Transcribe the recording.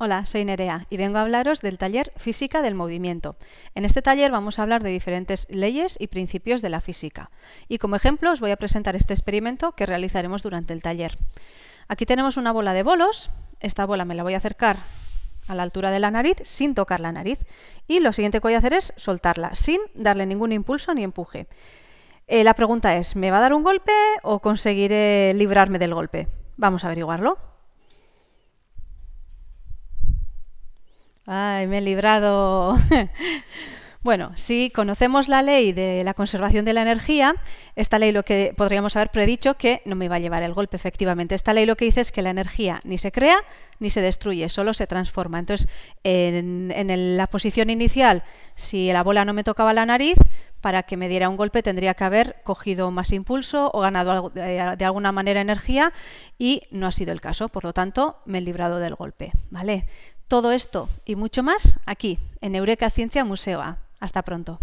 Hola, soy Nerea y vengo a hablaros del taller Física del Movimiento. En este taller vamos a hablar de diferentes leyes y principios de la física. Y como ejemplo os voy a presentar este experimento que realizaremos durante el taller. Aquí tenemos una bola de bolos. Esta bola me la voy a acercar a la altura de la nariz sin tocar la nariz. Y lo siguiente que voy a hacer es soltarla sin darle ningún impulso ni empuje. Eh, la pregunta es, ¿me va a dar un golpe o conseguiré librarme del golpe? Vamos a averiguarlo. Ay, me he librado. Bueno, si conocemos la ley de la conservación de la energía, esta ley lo que podríamos haber predicho que no me iba a llevar el golpe, efectivamente. Esta ley lo que dice es que la energía ni se crea ni se destruye, solo se transforma. Entonces, en, en la posición inicial, si la bola no me tocaba la nariz, para que me diera un golpe tendría que haber cogido más impulso o ganado eh, de alguna manera energía y no ha sido el caso. Por lo tanto, me he librado del golpe. ¿vale? Todo esto y mucho más aquí, en Eureka Ciencia Museo A. Hasta pronto.